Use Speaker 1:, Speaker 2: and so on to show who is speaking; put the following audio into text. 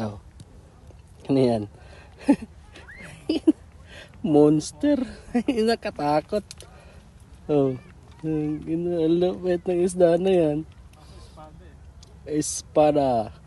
Speaker 1: Oh. Ano yan? Monster. Nakatakot. Oh. Ang lupit ng isda na yan. Espada. Espada.